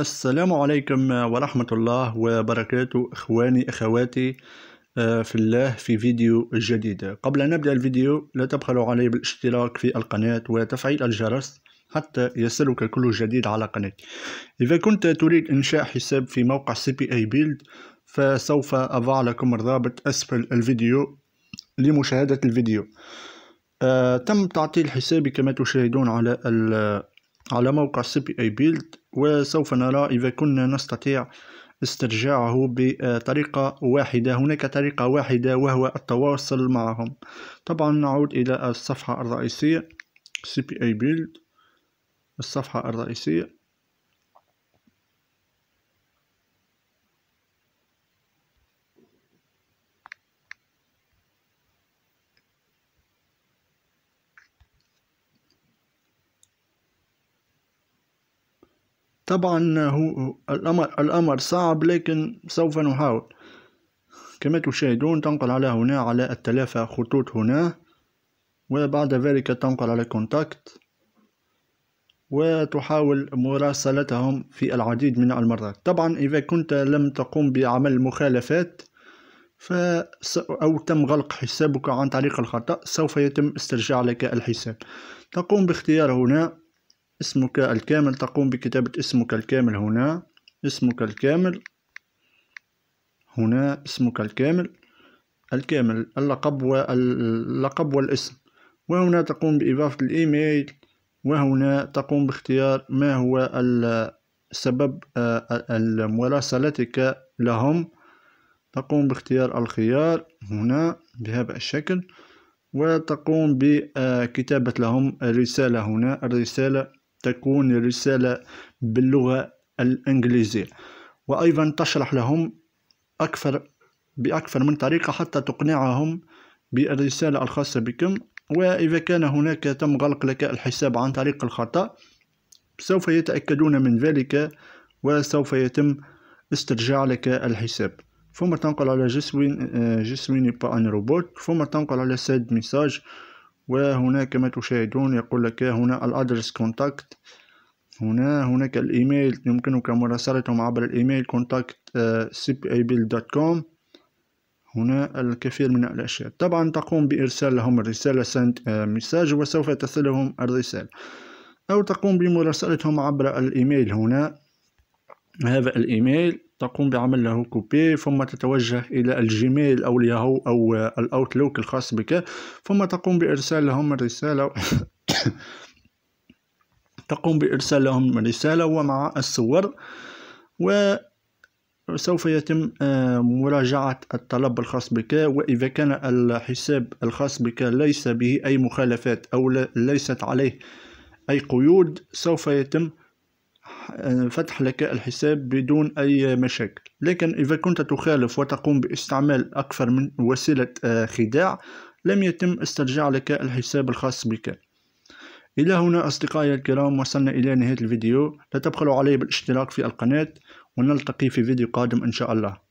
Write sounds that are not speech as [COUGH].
السلام عليكم ورحمة الله وبركاته إخواني أخواتي آه، في الله في فيديو جديد قبل أن نبدأ الفيديو لا تبخلوا علي بالاشتراك في القناة وتفعيل الجرس حتى يصلك كل جديد على قناتي إذا كنت تريد إنشاء حساب في موقع سي بي أي بيلد فسوف أضع لكم الرابط أسفل الفيديو لمشاهدة الفيديو آه، تم تعطيل حسابي كما تشاهدون على على موقع CPA Build وسوف نرى إذا كنا نستطيع استرجاعه بطريقة واحدة هناك طريقة واحدة وهو التواصل معهم طبعا نعود إلى الصفحة الرئيسية CPA Build الصفحة الرئيسية طبعا هو الأمر, الأمر صعب لكن سوف نحاول كما تشاهدون تنقل على هنا على التلافة خطوط هنا وبعد ذلك تنقل على كونتاكت وتحاول مراسلتهم في العديد من المرات طبعا إذا كنت لم تقوم بعمل مخالفات ف أو تم غلق حسابك عن طريق الخطأ سوف يتم استرجاع لك الحساب تقوم باختيار هنا اسمك الكامل تقوم بكتابة اسمك الكامل هنا اسمك الكامل هنا اسمك الكامل الكامل اللقب واللقب والاسم وهنا تقوم بإضافة الإيميل وهنا تقوم باختيار ما هو سبب آه، مراسلتك لهم تقوم باختيار الخيار هنا بهذا الشكل وتقوم بكتابة لهم رسالة هنا الرسالة تكون الرسالة باللغة الإنجليزية وأيضا تشرح لهم أكثر بأكثر من طريقة حتى تقنعهم بالرسالة الخاصة بكم وإذا كان هناك تم غلق لك الحساب عن طريق الخطأ سوف يتأكدون من ذلك وسوف يتم استرجاع لك الحساب ثم تنقل على جسوين آه، جسوين با ان روبوت ثم تنقل على سيد ميساج وهنا كما تشاهدون يقول لك هنا الادرس كونتاكت هنا هناك الايميل يمكنك مراسلتهم عبر الايميل contact كوم آه، هنا الكثير من الاشياء طبعا تقوم بارسال لهم الرساله send آه، message وسوف تصلهم الرساله او تقوم بمراسلتهم عبر الايميل هنا هذا الايميل تقوم بعمل له كوبي ثم تتوجه إلى الجيميل أو الياهو أو الأوتلوك الخاص بك ثم تقوم بإرسال لهم الرسالة [COUGHS] تقوم بإرسال لهم الرسالة ومع الصور و سوف يتم آه، مراجعة الطلب الخاص بك وإذا كان الحساب الخاص بك ليس به أي مخالفات أو ليست عليه أي قيود سوف يتم فتح لك الحساب بدون أي مشاكل لكن إذا كنت تخالف وتقوم باستعمال أكثر من وسيلة آه، خداع لم يتم استرجاع لك الحساب الخاص بك إلى هنا أصدقائي الكرام وصلنا إلى نهاية الفيديو لا تبخلوا علي بالاشتراك في القناة ونلتقي في فيديو قادم إن شاء الله